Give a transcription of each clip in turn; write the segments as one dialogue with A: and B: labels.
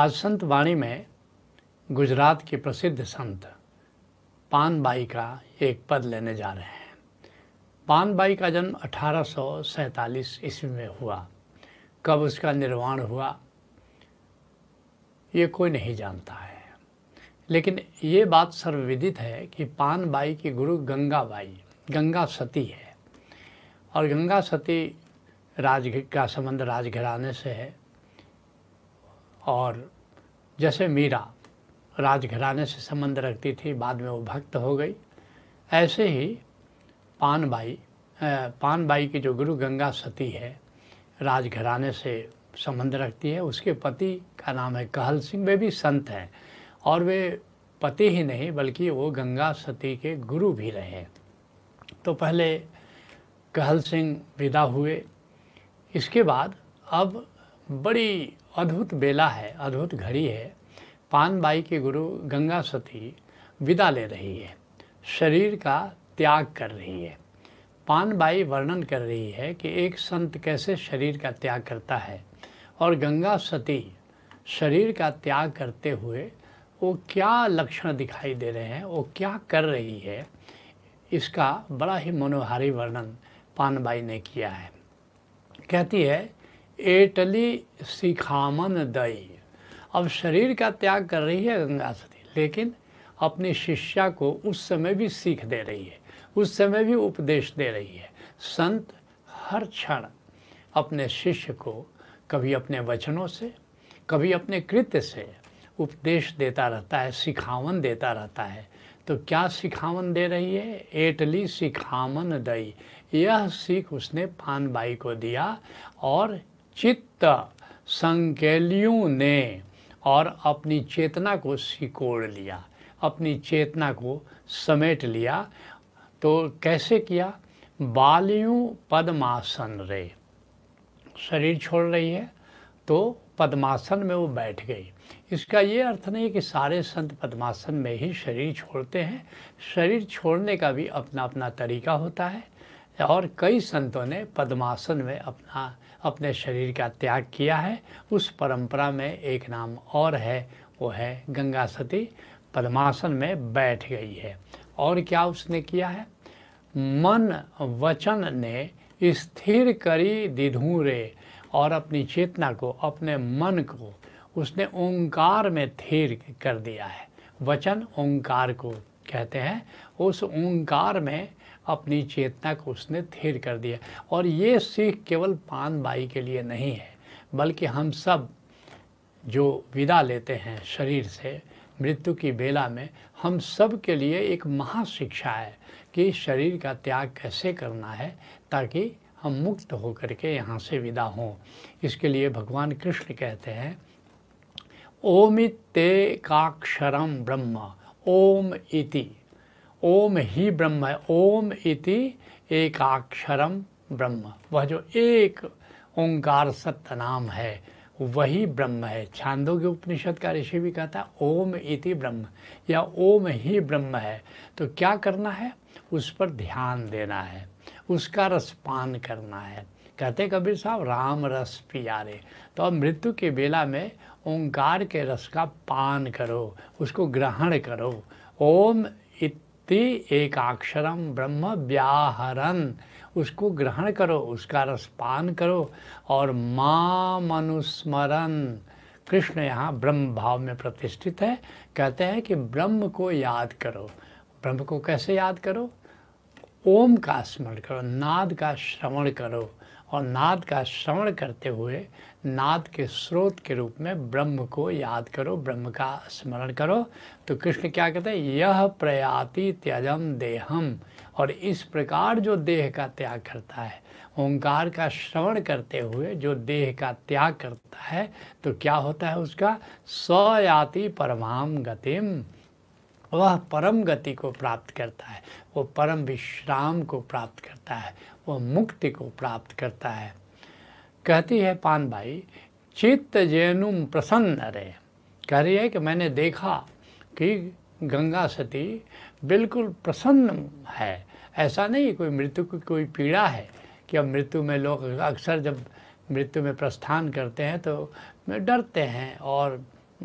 A: आज संत वाणी में गुजरात के प्रसिद्ध संत पानबाई का एक पद लेने जा रहे हैं पानबाई का जन्म अठारह ईस्वी में हुआ कब उसका निर्वाण हुआ ये कोई नहीं जानता है लेकिन ये बात सर्वविदित है कि पानबाई की गुरु गंगाबाई गंगा सती है और गंगा सती राज का संबंध राजघराने से है और जैसे मीरा राजघराने से संबंध रखती थी बाद में वो भक्त हो गई ऐसे ही पान पान बाई की जो गुरु गंगा सती है राजघराने से संबंध रखती है उसके पति का नाम है कहल सिंह वे भी संत हैं और वे पति ही नहीं बल्कि वो गंगा सती के गुरु भी रहे तो पहले कहल सिंह विदा हुए इसके बाद अब बड़ी अद्भुत बेला है अद्भुत घड़ी है पान बाई के गुरु गंगा सती विदा ले रही है शरीर का त्याग कर रही है पान बाई वर्णन कर रही है कि एक संत कैसे शरीर का त्याग करता है और गंगा सती शरीर का त्याग करते हुए वो क्या लक्षण दिखाई दे रहे हैं वो क्या कर रही है इसका बड़ा ही मनोहारी वर्णन पानबाई ने किया है कहती है एटली सिखामन दई अब शरीर का त्याग कर रही है गंगा सती लेकिन अपनी शिष्या को उस समय भी सीख दे रही है उस समय भी उपदेश दे रही है संत हर क्षण अपने शिष्य को कभी अपने वचनों से कभी अपने कृत्य से उपदेश देता रहता है सिखावन देता रहता है तो क्या सिखावन दे रही है एटली सिखामन दई यह सीख उसने बाई को दिया और चित्त संकेलियों ने और अपनी चेतना को सिकोड़ लिया अपनी चेतना को समेट लिया तो कैसे किया बालियों पद्मासन रे शरीर छोड़ रही है तो पद्मासन में वो बैठ गई इसका ये अर्थ नहीं कि सारे संत पद्मासन में ही शरीर छोड़ते हैं शरीर छोड़ने का भी अपना अपना तरीका होता है और कई संतों ने पद्मासन में अपना अपने शरीर का त्याग किया है उस परंपरा में एक नाम और है वो है गंगा सती पद्मासन में बैठ गई है और क्या उसने किया है मन वचन ने स्थिर करी दिधूरे और अपनी चेतना को अपने मन को उसने ओंकार में थिर कर दिया है वचन ओंकार को कहते हैं उस ओंकार में अपनी चेतना को उसने थिर कर दिया और ये सीख केवल पान बाई के लिए नहीं है बल्कि हम सब जो विदा लेते हैं शरीर से मृत्यु की बेला में हम सब के लिए एक महाशिक्षा है कि शरीर का त्याग कैसे करना है ताकि हम मुक्त होकर के यहाँ से विदा हों इसके लिए भगवान कृष्ण कहते हैं ओमित्ते काक्षरम ब्रह्म ओम इति ओम ही ब्रह्म है ओम इति एकाक्षरम ब्रह्म वह जो एक ओंकार सत्य नाम है वही ब्रह्म है छांदों के उपनिषद का ऋषि भी कहता है ओम इति ब्रह्म या ओम ही ब्रह्म है तो क्या करना है उस पर ध्यान देना है उसका रसपान करना है कहते कबीर साहब राम रस पियारे तो अब मृत्यु के बेला में ओंकार के रस का पान करो उसको ग्रहण करो ओम इत ते एकाक्षरम ब्रह्म व्याहरन उसको ग्रहण करो उसका रसपान करो और माम अनुस्मरण कृष्ण यहाँ ब्रह्म भाव में प्रतिष्ठित है कहते हैं कि ब्रह्म को याद करो ब्रह्म को कैसे याद करो ओम का स्मरण करो नाद का श्रवण करो और नाद का श्रवण करते हुए नाद के स्रोत के रूप में ब्रह्म को याद करो ब्रह्म का स्मरण करो तो कृष्ण क्या कहते हैं यह प्रयाति त्यजम देहम और इस प्रकार जो देह का त्याग करता है ओंकार का श्रवण करते हुए जो देह का त्याग करता है तो क्या होता है उसका स्वयाति परमाम गतिम वह परम गति को प्राप्त करता है वो परम विश्राम को प्राप्त करता है वह मुक्ति को प्राप्त करता है कहती है पान भाई चित्त जैनुम प्रसन्न रहे कह रही है कि मैंने देखा कि गंगा सती बिल्कुल प्रसन्न है ऐसा नहीं कोई मृत्यु की कोई पीड़ा है कि अब मृत्यु में लोग अक्सर जब मृत्यु में प्रस्थान करते हैं तो डरते हैं और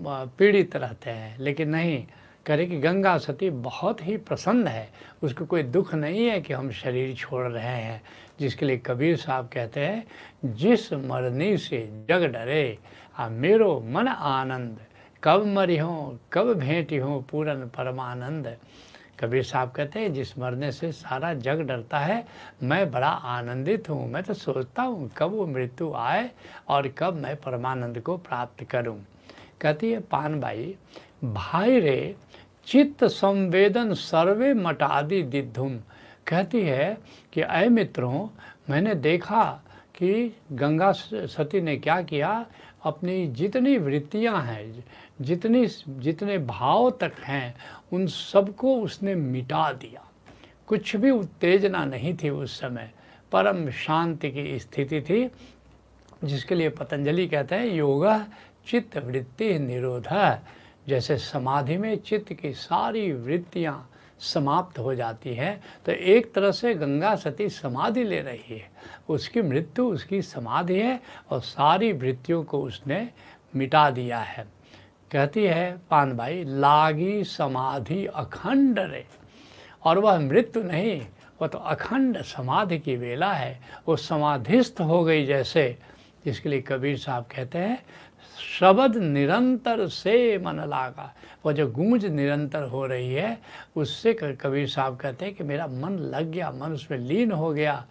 A: पीड़ित रहते हैं लेकिन नहीं करे कि गंगा सती बहुत ही प्रसन्न है उसको कोई दुख नहीं है कि हम शरीर छोड़ रहे हैं जिसके लिए कबीर साहब कहते हैं जिस मरने से जग डरे आ मेरो मन आनंद कब मरी हो कब भेंटी हो पूरन परमानंद कबीर साहब कहते हैं जिस मरने से सारा जग डरता है मैं बड़ा आनंदित हूँ मैं तो सोचता हूँ कब वो मृत्यु आए और कब मैं परमानंद को प्राप्त करूँ कहती है पान बाई भाई रे चित्त संवेदन सर्वे मटादि दिधुम कहती है कि अय मित्रों मैंने देखा कि गंगा सती ने क्या किया अपनी जितनी वृत्तियां हैं जितनी जितने भाव तक हैं उन सबको उसने मिटा दिया कुछ भी उत्तेजना नहीं थी उस समय परम शांति की स्थिति थी जिसके लिए पतंजलि कहते हैं योगा चित्त वृत्ति निरोध जैसे समाधि में चित्त की सारी वृत्तियाँ समाप्त हो जाती है तो एक तरह से गंगा सती समाधि ले रही है उसकी मृत्यु उसकी समाधि है और सारी वृत्तियों को उसने मिटा दिया है कहती है पान भाई लागी समाधि अखंड रे और वह मृत्यु नहीं वह तो अखंड समाधि की वेला है वो समाधिस्थ हो गई जैसे जिसके लिए कबीर साहब कहते हैं शब्द निरंतर से मन लागा वो जो गूंज निरंतर हो रही है उससे कबीर साहब कहते हैं कि मेरा मन लग गया मन उसमें लीन हो गया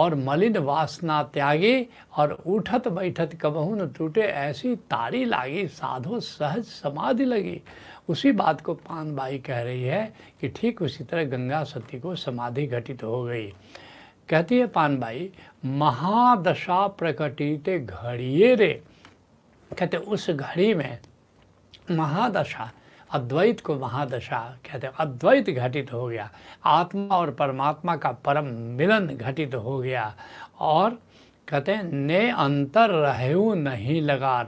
A: और मलिन वासना त्यागी और उठत बैठत कबहू न टूटे ऐसी तारी लागी साधो सहज समाधि लगी उसी बात को पान बाई कह रही है कि ठीक उसी तरह गंगा सती को समाधि घटित हो गई कहती है पान बाई महादशा प्रकटित घड़िए रे कहते उस घड़ी में महादशा अद्वैत को महादशा कहते अद्वैत घटित हो गया आत्मा और परमात्मा का परम मिलन घटित हो गया और कहते ने अंतर रहू नहीं लगा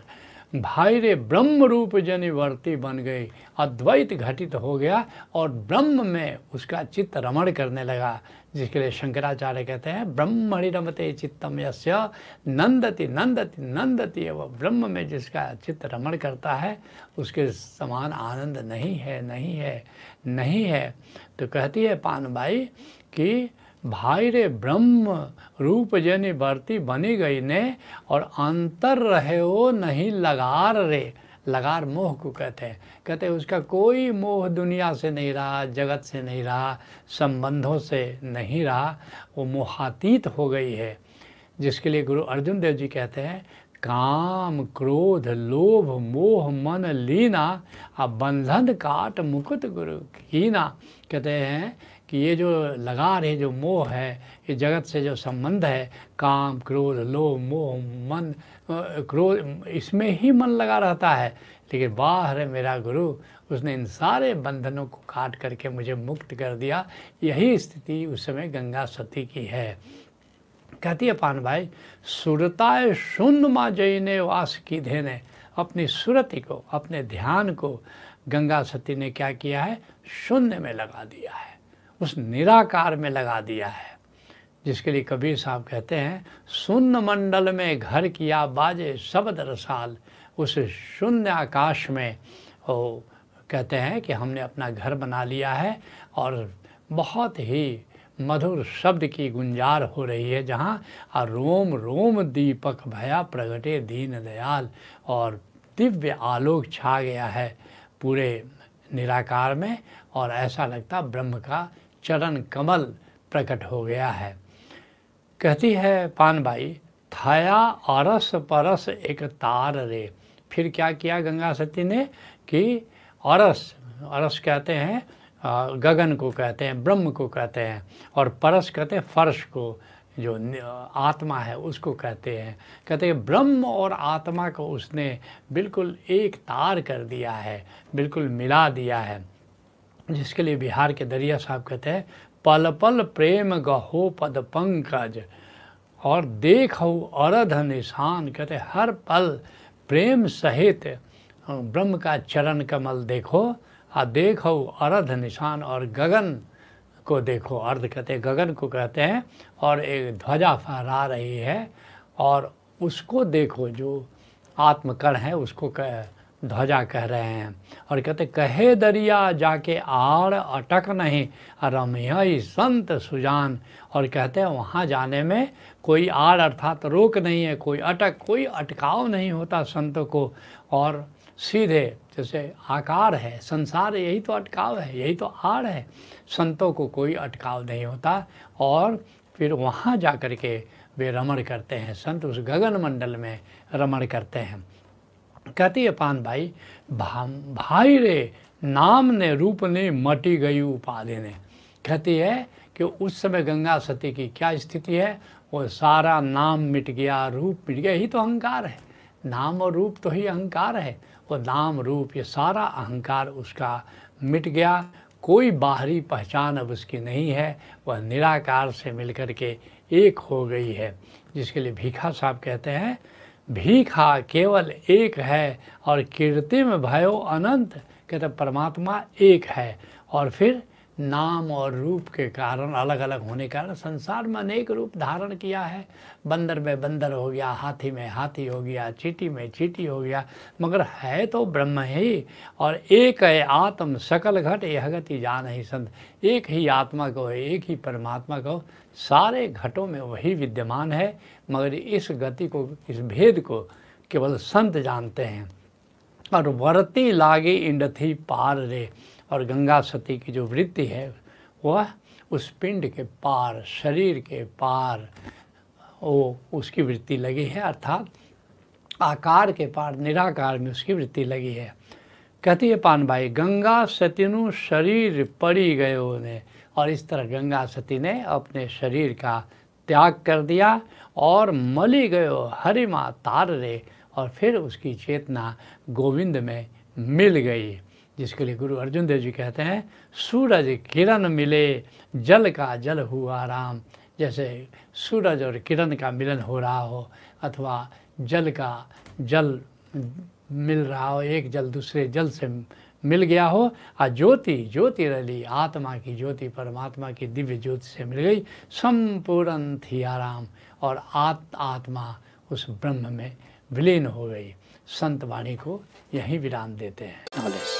A: भाई रे ब्रह्म रूप जन वर्ती बन गई अद्वैत घटित हो गया और ब्रह्म में उसका चित्त रमण करने लगा जिसके लिए शंकराचार्य कहते हैं ब्रह्म रमते चित्तम यश नंदति नंदति नंदति वह ब्रह्म में जिसका चित्त रमण करता है उसके समान आनंद नहीं है नहीं है नहीं है तो कहती है पानबाई कि भाई रे ब्रह्म रूप जन भरती बनी गई ने और अंतर रहे हो नहीं लगार रे लगार मोह को कहते हैं कहते हैं उसका कोई मोह दुनिया से नहीं रहा जगत से नहीं रहा संबंधों से नहीं रहा वो मोहातीत हो गई है जिसके लिए गुरु अर्जुन देव जी कहते हैं काम क्रोध लोभ मोह मन लीना अब बंधन काट मुकुट गुरु कीना कहते हैं कि ये जो लगार है जो मोह है ये जगत से जो संबंध है काम क्रोध लोभ मोह मन क्रोध इसमें ही मन लगा रहता है लेकिन बाहर है मेरा गुरु उसने इन सारे बंधनों को काट करके मुझे मुक्त कर दिया यही स्थिति उस समय गंगा सती की है कहती है पान भाई सुरताय शून्य माँ जई ने वास की धेने अपनी सुरति को अपने ध्यान को गंगा सती ने क्या किया है शून्य में लगा दिया है उस निराकार में लगा दिया है जिसके लिए कबीर साहब कहते हैं शून्य मंडल में घर किया बाजे शब्द रसाल उस शून्य आकाश में ओ कहते हैं कि हमने अपना घर बना लिया है और बहुत ही मधुर शब्द की गुंजार हो रही है जहाँ रोम रोम दीपक भया प्रगटे दीन दयाल और दिव्य आलोक छा गया है पूरे निराकार में और ऐसा लगता ब्रह्म का चरण कमल प्रकट हो गया है कहती है पानबाई थाया अरस परस एक तार रे फिर क्या किया गंगा सती ने कि अरस अरस कहते हैं गगन को कहते हैं ब्रह्म को कहते हैं और परस कहते हैं फर्श को जो आत्मा है उसको कहते हैं कहते हैं ब्रह्म और आत्मा को उसने बिल्कुल एक तार कर दिया है बिल्कुल मिला दिया है जिसके लिए बिहार के दरिया साहब कहते हैं पल पल प्रेम गहो पद पंकज और देखो अरध निशान कहते हर पल प्रेम सहित ब्रह्म का चरण कमल देखो आ देखो अर्ध निशान और गगन को देखो अर्ध कहते हैं गगन को कहते हैं और एक ध्वजा फहरा रही है और उसको देखो जो आत्मकण है उसको कह ध्वजा कह रहे हैं और कहते कहे दरिया जाके आड़ अटक नहीं रमय संत सुजान और कहते हैं वहाँ जाने में कोई आड़ अर्थात रोक नहीं है कोई अटक कोई अटकाव नहीं होता संत को और सीधे जैसे आकार है संसार यही तो अटकाव है यही तो आड़ है संतों को कोई अटकाव नहीं होता और फिर वहाँ जा कर के वे रमण करते हैं संत उस गगन मंडल में रमण करते हैं कहती है पान भाई भा, भाई रे नाम ने रूप ने मटी गई उपाधि ने कहती है कि उस समय गंगा सती की क्या स्थिति है वो सारा नाम मिट गया रूप मिट गया यही तो अहंकार है नाम और रूप तो ही अहंकार है वो नाम रूप ये सारा अहंकार उसका मिट गया कोई बाहरी पहचान अब उसकी नहीं है वह निराकार से मिलकर के एक हो गई है जिसके लिए भीखा साहब कहते हैं भीखा केवल एक है और कीर्ति में भयो अनंत कहते परमात्मा एक है और फिर नाम और रूप के कारण अलग अलग होने के कारण संसार में अनेक रूप धारण किया है बंदर में बंदर हो गया हाथी में हाथी हो गया चीटी में चीटी हो गया मगर है तो ब्रह्म ही और एक है आत्म सकल घट यह गति जान ही संत एक ही आत्मा को एक ही परमात्मा को सारे घटों में वही विद्यमान है मगर इस गति को इस भेद को केवल संत जानते हैं और वरती लागे इंडथी पार रे और गंगा सती की जो वृत्ति है वह उस पिंड के पार शरीर के पार वो उसकी वृत्ति लगी है अर्थात आकार के पार निराकार में उसकी वृत्ति लगी है कहती है पान भाई गंगा सतीनु शरीर पड़ी गयो ने और इस तरह गंगा सती ने अपने शरीर का त्याग कर दिया और मली गयो हरिमा तार रे और फिर उसकी चेतना गोविंद में मिल गई जिसके लिए गुरु अर्जुन देव जी कहते हैं सूरज किरण मिले जल का जल हुआ राम जैसे सूरज और किरण का मिलन हो रहा हो अथवा जल का जल मिल रहा हो एक जल दूसरे जल से मिल गया हो आ ज्योति ज्योति रली आत्मा की ज्योति परमात्मा की दिव्य ज्योति से मिल गई संपूर्ण थी आराम और आत आत्मा उस ब्रह्म में विलीन हो गई संत वाणी को यहीं विराम देते हैं